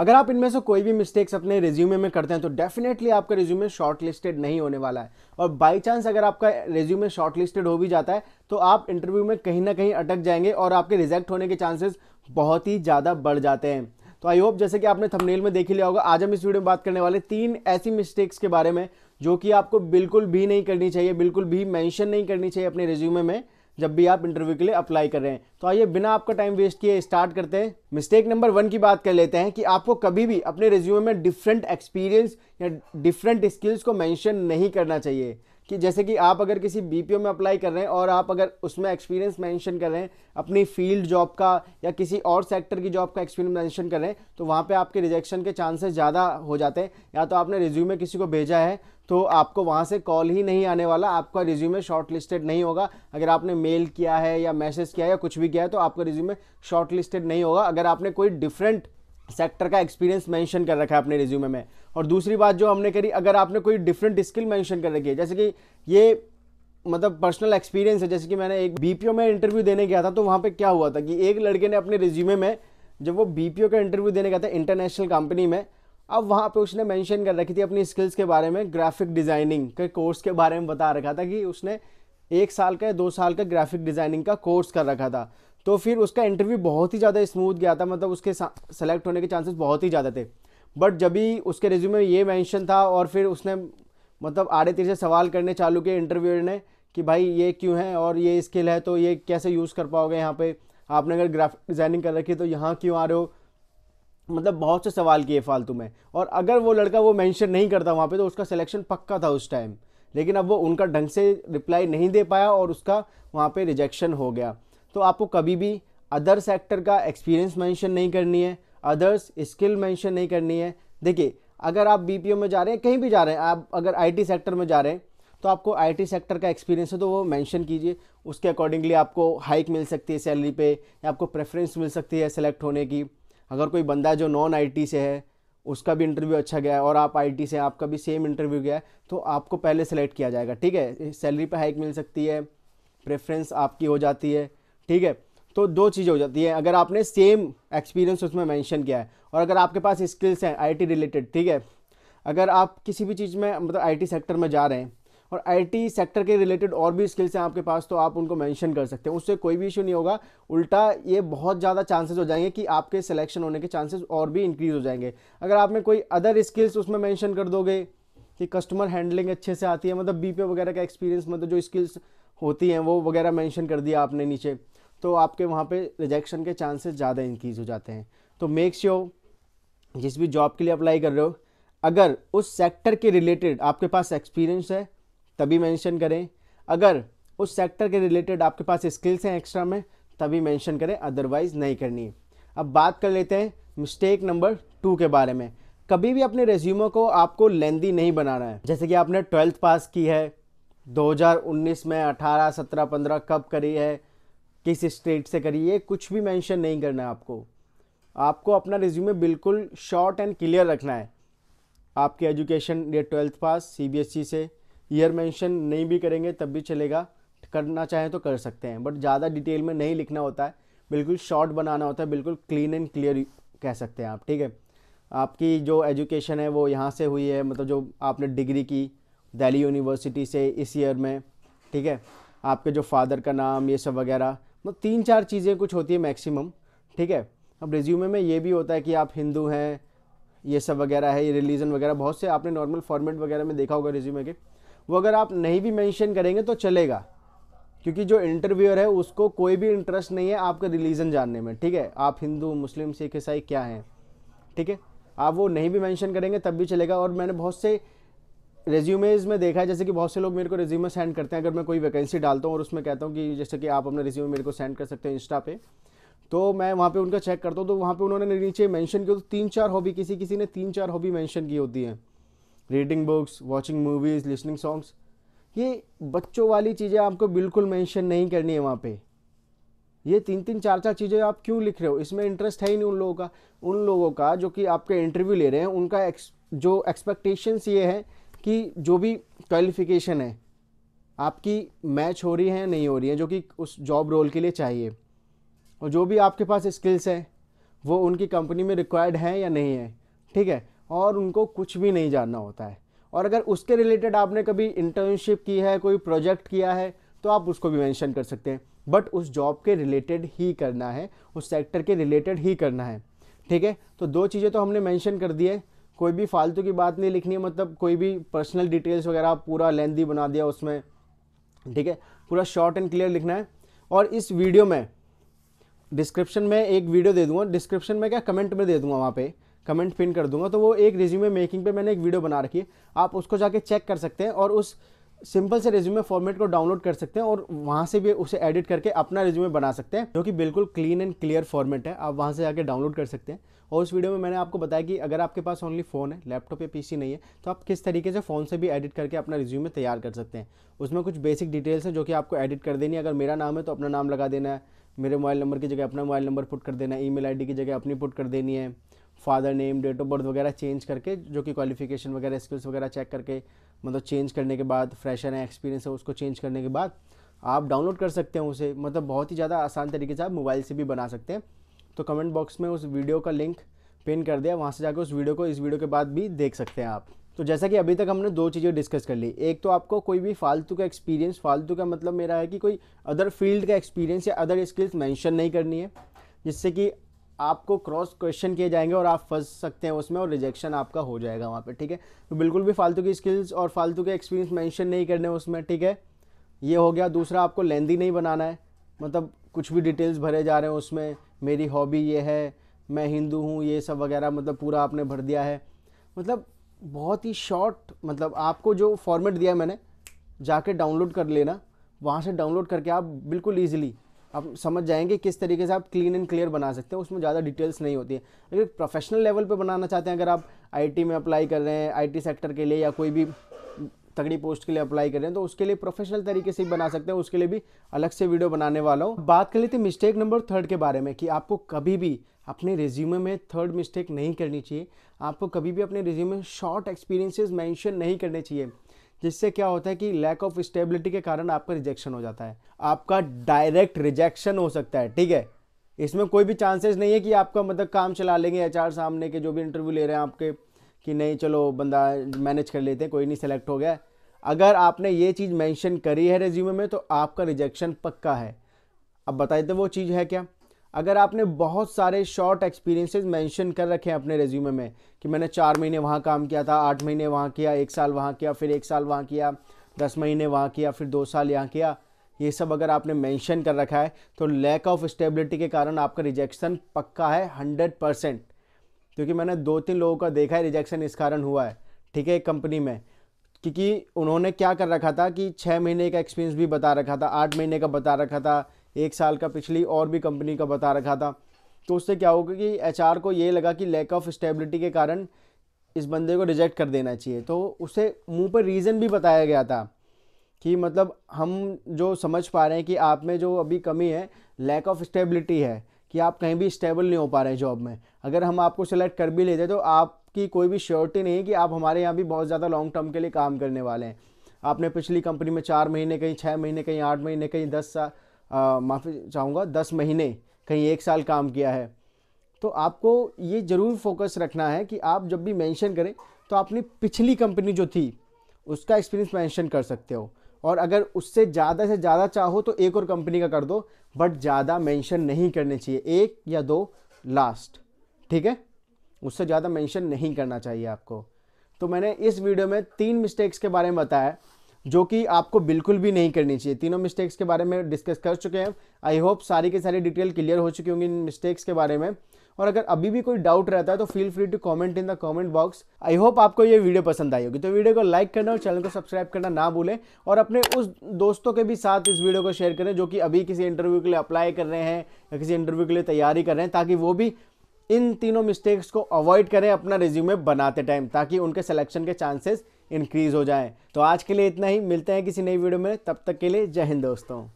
अगर आप इनमें से कोई भी मिस्टेक्स अपने रिज्यूमे में करते हैं तो डेफिनेटली आपका रिज्यूमे शॉर्ट लिस्टेड नहीं होने वाला है और बाई चांस अगर आपका रिज्यूमे शॉर्ट लिस्टेड हो भी जाता है तो आप इंटरव्यू में कहीं ना कहीं अटक जाएंगे और आपके रिजेक्ट होने के चांसेस बहुत ही ज़्यादा बढ़ जाते हैं तो आई होप जैसे कि आपने थंबनेल में देख लिया होगा आज हम इस वीडियो में बात करने वाले तीन ऐसी मिस्टेक्स के बारे में जो कि आपको बिल्कुल भी नहीं करनी चाहिए बिल्कुल भी मैंशन नहीं करनी चाहिए अपने रिज्यूमे में जब भी आप इंटरव्यू के लिए अप्लाई कर रहे हैं तो आइए बिना आपका टाइम वेस्ट किए स्टार्ट करते हैं मिस्टेक नंबर वन की बात कर लेते हैं कि आपको कभी भी अपने रिज्यूमे में डिफरेंट एक्सपीरियंस या डिफरेंट स्किल्स को मैंशन नहीं करना चाहिए कि जैसे कि आप अगर किसी बीपीओ में अप्लाई कर रहे हैं और आप अगर उसमें एक्सपीरियंस मेंशन कर रहे हैं अपनी फील्ड जॉब का या किसी और सेक्टर की जॉब का एक्सपीरियंस मेंशन कर रहे हैं तो वहाँ पे आपके रिजेक्शन के चांसेस ज़्यादा हो जाते हैं या तो आपने रिज्यूमे किसी को भेजा है तो आपको वहाँ से कॉल ही नहीं आने वाला आपका रिज्यूमे शॉर्ट लिस्टेड नहीं होगा अगर आपने मेल किया है या मैसेज किया है या कुछ भी किया है तो आपका रिज्यूमे शॉर्ट लिस्टेड नहीं होगा अगर आपने कोई डिफरेंट सेक्टर का एक्सपीरियंस मेंशन कर रखा है अपने रिज्यूमे में और दूसरी बात जो हमने करी अगर आपने कोई डिफरेंट स्किल मेंशन कर रखी है जैसे कि ये मतलब पर्सनल एक्सपीरियंस है जैसे कि मैंने एक बीपीओ में इंटरव्यू देने गया था तो वहाँ पे क्या हुआ था कि एक लड़के ने अपने रिज्यूमे में जब वो बी का इंटरव्यू देने गया था इंटरनेशनल कंपनी में अब वहाँ पर उसने मैंशन कर रखी थी अपनी स्किल्स के बारे में ग्राफिक डिज़ाइनिंग के कोर्स के बारे में बता रखा था कि उसने एक साल का या दो साल का ग्राफिक डिज़ाइनिंग का कोर्स कर रखा था तो फिर उसका इंटरव्यू बहुत ही ज़्यादा स्मूथ गया था मतलब उसके सेलेक्ट होने के चांसेस बहुत ही ज़्यादा थे बट जब भी उसके रिज्यूम में ये मेंशन था और फिर उसने मतलब आड़े तिरछे सवाल करने चालू किए इंटरव्यूअर ने कि भाई ये क्यों है और ये स्किल है तो ये कैसे यूज़ कर पाओगे यहाँ पे आपने अगर ग्राफिक डिज़ाइनिंग कर रखी है तो यहाँ क्यों आ रहे हो मतलब बहुत से सवाल किए फालतू में और अगर वो लड़का वो मेंशन नहीं करता वहाँ पे तो उसका सिलेक्शन पक्का था उस टाइम लेकिन अब वो उनका ढंग से रिप्लाई नहीं दे पाया और उसका वहाँ पे रिजेक्शन हो गया तो आपको कभी भी अदर सेक्टर का एक्सपीरियंस मेंशन नहीं करनी है अदर्स स्किल मेंशन नहीं करनी है देखिए अगर आप बीपीओ में जा रहे हैं कहीं भी जा रहे हैं आप अगर आईटी सेक्टर में जा रहे हैं तो आपको आईटी सेक्टर का एक्सपीरियंस है तो वो मेंशन कीजिए उसके अकॉर्डिंगली आपको हाइक मिल सकती है सैलरी पे या आपको प्रेफरेंस मिल सकती है सेलेक्ट होने की अगर कोई बंदा जो नॉन आईटी से है उसका भी इंटरव्यू अच्छा गया है और आप आईटी से आपका भी सेम इंटरव्यू गया है तो आपको पहले सेलेक्ट किया जाएगा ठीक है सैलरी पर हाइक मिल सकती है प्रेफरेंस आपकी हो जाती है ठीक है तो दो चीज़ें हो जाती हैं अगर आपने सेम एक्सपीरियंस उसमें मेंशन किया है और अगर आपके पास स्किल्स हैं आईटी रिलेटेड ठीक है अगर आप किसी भी चीज़ में मतलब आईटी सेक्टर में जा रहे हैं और आईटी सेक्टर के रिलेटेड और भी स्किल्स हैं आपके पास तो आप उनको मेंशन कर सकते हैं उससे कोई भी इशू नहीं होगा उल्टा ये बहुत ज़्यादा चांसेस हो जाएंगे कि आपके सिलेक्शन होने के चांसेस और भी इंक्रीज़ हो जाएंगे अगर आप में कोई अदर स्किल्स उसमें मेंशन कर दोगे कि कस्टमर हैंडलिंग अच्छे से आती है मतलब बी पे वगैरह का एक्सपीरियंस मतलब जो स्किल्स होती हैं वो वगैरह मैंशन कर दिया आपने नीचे तो आपके वहाँ पे रिजेक्शन के चांसेस ज़्यादा इंक्रीज़ हो जाते हैं तो मेक श्योर sure, जिस भी जॉब के लिए अप्लाई कर रहे हो अगर उस सेक्टर के रिलेटेड आपके पास एक्सपीरियंस है तभी मेंशन करें अगर उस सेक्टर के रिलेटेड आपके पास स्किल्स हैं एक्स्ट्रा में तभी मैंशन करें अदरवाइज़ नहीं करनी है अब बात कर लेते हैं मिस्टेक नंबर टू के बारे में कभी भी अपने रेज्यूमो को आपको लेंदी नहीं बनाना है जैसे कि आपने ट्वेल्थ पास की है 2019 में 18, 17, 15 कब करी है किस स्टेट से करी है कुछ भी मेंशन नहीं करना है आपको आपको अपना रिज्यूमे बिल्कुल शॉर्ट एंड क्लियर रखना है आपकी एजुकेशन या ट्वेल्थ पास सीबीएसई से ईयर मेंशन नहीं भी करेंगे तब भी चलेगा करना चाहें तो कर सकते हैं बट ज़्यादा डिटेल में नहीं लिखना होता है बिल्कुल शॉर्ट बनाना होता है बिल्कुल क्लीन एंड क्लियर कह सकते हैं आप ठीक है आपकी जो एजुकेशन है वो यहाँ से हुई है मतलब जो आपने डिग्री की दिल्ली यूनिवर्सिटी से इस ईयर में ठीक है आपके जो फादर का नाम ये सब वगैरह मतलब तीन चार चीज़ें कुछ होती है मैक्सिमम ठीक है अब रिज्यूमे में ये भी होता है कि आप हिंदू हैं ये सब वगैरह है ये रिलीजन वगैरह बहुत से आपने नॉर्मल फॉर्मेट वगैरह में देखा होगा रिज्यूमे के वो अगर आप नहीं भी मेंशन करेंगे तो चलेगा क्योंकि जो इंटरव्यूअर है उसको कोई भी इंटरेस्ट नहीं है आपका रिलीजन जानने में ठीक है आप हिंदू मुस्लिम सिख ईसाई क्या हैं ठीक है आप वो नहीं भी मेंशन करेंगे तब भी चलेगा और मैंने बहुत से रेज्यूमेज में देखा है जैसे कि बहुत से लोग मेरे को रेज्यूमे सेंड करते हैं अगर मैं कोई वैकेंसी डालता हूँ और उसमें कहता हूँ कि जैसे कि आप अपना रेज्यूमे मेरे को सेंड कर सकते हैं इंस्टा पे तो मैं वहाँ पे उनका चेक करता हूँ तो वहाँ पे उन्होंने नीचे मेंशन किया तो तीन चार हॉबी किसी किसी ने तीन चार हॉबी मेंशन की होती है reading books watching movies listening songs ये बच्चों वाली चीज़ें आपको बिल्कुल मैंशन नहीं करनी है वहाँ पर ये तीन तीन चार चार चीज़ें आप क्यों लिख रहे हो इसमें इंटरेस्ट है ही नहीं उन लोगों का उन लोगों का जो कि आपके इंटरव्यू ले रहे हैं उनका जो एक्सपेक्टेशंस ये है कि जो भी क्वालिफ़िकेशन है आपकी मैच हो रही है या नहीं हो रही है जो कि उस जॉब रोल के लिए चाहिए और जो भी आपके पास स्किल्स हैं वो उनकी कंपनी में रिक्वायर्ड हैं या नहीं है ठीक है और उनको कुछ भी नहीं जानना होता है और अगर उसके रिलेटेड आपने कभी इंटर्नशिप की है कोई प्रोजेक्ट किया है तो आप उसको भी मेंशन कर सकते हैं बट उस जॉब के रिलेटेड ही करना है उस सेक्टर के रिलेटेड ही करना है ठीक है तो दो चीज़ें तो हमने मेंशन कर दी है कोई भी फालतू की बात नहीं लिखनी है मतलब कोई भी पर्सनल डिटेल्स वगैरह पूरा लेंदी बना दिया उसमें ठीक है पूरा शॉर्ट एंड क्लियर लिखना है और इस वीडियो में डिस्क्रिप्शन में एक वीडियो दे दूंगा डिस्क्रिप्शन में क्या कमेंट में दे दूंगा वहाँ पे कमेंट पिन कर दूंगा तो वो एक रिज्यूमे मेकिंग पे मैंने एक वीडियो बना रखी है आप उसको जाके चेक कर सकते हैं और उस सिंपल से रिज्यूमे फॉर्मेट को डाउनलोड कर सकते हैं और वहाँ से भी उसे एडिट करके अपना रिज्यूमे बना सकते हैं जो कि बिल्कुल क्लीन एंड क्लियर फॉर्मेट है आप वहाँ से जाकर डाउनलोड कर सकते हैं और उस वीडियो में मैंने आपको बताया कि अगर आपके पास ओनली फ़ोन है लैपटॉप या पीसी नहीं है तो आप किस तरीके से फ़ोन से भी एडिट करके अपना रिज्यूमे तैयार कर सकते हैं उसमें कुछ बेसिक डिटेल्स हैं जो कि आपको एडिट कर देनी है अगर मेरा नाम है तो अपना नाम लगा देना है मेरे मोबाइल नंबर की जगह अपना मोबाइल नंबर पुट कर देना है ई मेल की जगह अपनी पुट कर देनी है father name date of birth वगैरह चेंज करके जो कि क्वालिफिकेशन वगैरह स्किल्स वगैरह चेक करके मतलब चेंज करने के बाद फ्रेशर है एक्सपीरियंस है उसको चेंज करने के बाद आप डाउनलोड कर सकते हैं उसे मतलब बहुत ही ज़्यादा आसान तरीके से आप मोबाइल से भी बना सकते हैं तो कमेंट बॉक्स में उस वीडियो का लिंक पिन कर दिया वहाँ से जाकर उस वीडियो को इस वीडियो के बाद भी देख सकते हैं आप तो जैसा कि अभी तक हमने दो चीज़ें डिस्कस कर ली एक तो आपको कोई भी फालतू का एक्सपीरियंस फालतू का मतलब मेरा है कि कोई अदर फील्ड का एक्सपीरियंस या अदर स्किल्स मैंशन नहीं करनी है जिससे कि आपको क्रॉस क्वेश्चन किए जाएंगे और आप फंस सकते हैं उसमें और रिजेक्शन आपका हो जाएगा वहाँ पे ठीक है तो बिल्कुल भी फालतू की स्किल्स और फालतू के एक्सपीरियंस मेंशन नहीं करने उसमें ठीक है ये हो गया दूसरा आपको लेंदी नहीं बनाना है मतलब कुछ भी डिटेल्स भरे जा रहे हैं उसमें मेरी हॉबी ये है मैं हिंदू हूँ ये सब वगैरह मतलब पूरा आपने भर दिया है मतलब बहुत ही शॉर्ट मतलब आपको जो फॉर्मेट दिया मैंने जाके डाउनलोड कर लेना वहाँ से डाउनलोड करके आप बिल्कुल ईजिली आप समझ जाएंगे किस तरीके से आप क्लीन एंड क्लियर बना सकते हैं उसमें ज़्यादा डिटेल्स नहीं होती है अगर प्रोफेशनल लेवल पे बनाना चाहते हैं अगर आप आईटी में अप्लाई कर रहे हैं आईटी सेक्टर के लिए या कोई भी तगड़ी पोस्ट के लिए अप्लाई कर रहे हैं तो उसके लिए प्रोफेशनल तरीके से ही बना सकते हैं उसके लिए भी अलग से वीडियो बनाने वाला हूँ बात कर लेते मिस्टेक नंबर थर्ड के बारे में कि आपको कभी भी अपने रिज्यूमे में थर्ड मिस्टेक नहीं करनी चाहिए आपको कभी भी अपने रिज्यूमे में शॉर्ट एक्सपीरियंसेस मेंशन नहीं करने चाहिए जिससे क्या होता है कि लैक ऑफ स्टेबिलिटी के कारण आपका रिजेक्शन हो जाता है आपका डायरेक्ट रिजेक्शन हो सकता है ठीक है इसमें कोई भी चांसेस नहीं है कि आपका मतलब काम चला लेंगे एच सामने के जो भी इंटरव्यू ले रहे हैं आपके कि नहीं चलो बंदा मैनेज कर लेते हैं कोई नहीं सेलेक्ट हो गया अगर आपने ये चीज़ मेंशन करी है रेज्यूमे में तो आपका रिजेक्शन पक्का है अब बताए तो वो चीज़ है क्या अगर आपने बहुत सारे शॉर्ट एक्सपीरियंसेस मेंशन कर रखे हैं अपने रेज्यूमे में कि मैंने चार महीने वहाँ काम किया था आठ महीने वहाँ किया एक साल वहाँ किया फिर एक साल वहाँ किया दस महीने वहाँ किया फिर दो साल यहाँ किया ये सब अगर आपने मेंशन कर रखा है तो लैक ऑफ स्टेबिलिटी के कारण आपका रिजेक्शन पक्का है हंड्रेड परसेंट क्योंकि मैंने दो तीन लोगों का देखा है रिजेक्शन इस कारण हुआ है ठीक है कंपनी में क्योंकि उन्होंने क्या कर रखा था कि छः महीने का एक्सपीरियंस भी बता रखा था आठ महीने का बता रखा था एक साल का पिछली और भी कंपनी का बता रखा था तो उससे क्या होगा कि एच को ये लगा कि लैक ऑफ स्टेबिलिटी के कारण इस बंदे को रिजेक्ट कर देना चाहिए तो उसे मुंह पर रीज़न भी बताया गया था कि मतलब हम जो समझ पा रहे हैं कि आप में जो अभी कमी है लैक ऑफ स्टेबिलिटी है कि आप कहीं भी स्टेबल नहीं हो पा रहे हैं जॉब में अगर हम आपको सेलेक्ट कर भी लेते तो आपकी कोई भी श्योरिटी नहीं है कि आप हमारे यहाँ भी बहुत ज़्यादा लॉन्ग टर्म के लिए काम करने वाले हैं आपने पिछली कंपनी में चार महीने कहीं छः महीने कहीं आठ महीने कहीं दस साल माफ़ी चाहूँगा दस महीने कहीं एक साल काम किया है तो आपको ये ज़रूर फोकस रखना है कि आप जब भी मेंशन करें तो अपनी पिछली कंपनी जो थी उसका एक्सपीरियंस मेंशन कर सकते हो और अगर उससे ज़्यादा से ज़्यादा चाहो तो एक और कंपनी का कर दो बट ज़्यादा मेंशन नहीं करने चाहिए एक या दो लास्ट ठीक है उससे ज़्यादा मेंशन नहीं करना चाहिए आपको तो मैंने इस वीडियो में तीन मिस्टेक्स के बारे में बताया जो कि आपको बिल्कुल भी नहीं करनी चाहिए तीनों मिस्टेक्स के बारे में डिस्कस कर चुके हैं आई होप सारी के सारी डिटेल क्लियर हो चुकी होंगी इन मिस्टेक्स के बारे में और अगर अभी भी कोई डाउट रहता है तो feel free to comment in the comment box I hope आपको ये वीडियो पसंद आई होगी तो वीडियो को लाइक करना और चैनल को सब्सक्राइब करना ना भूलें और अपने उस दोस्तों के भी साथ इस वीडियो को शेयर करें जो कि अभी किसी इंटरव्यू के लिए अप्लाई कर रहे हैं या किसी इंटरव्यू के लिए तैयारी कर रहे हैं ताकि वो भी इन तीनों मिस्टेक्स को अवॉइड करें अपना रिज्यूमे बनाते टाइम ताकि उनके सिलेक्शन के चांसेस इंक्रीज़ हो जाए तो आज के लिए इतना ही मिलते हैं किसी नई वीडियो में तब तक के लिए जय हिंद दोस्तों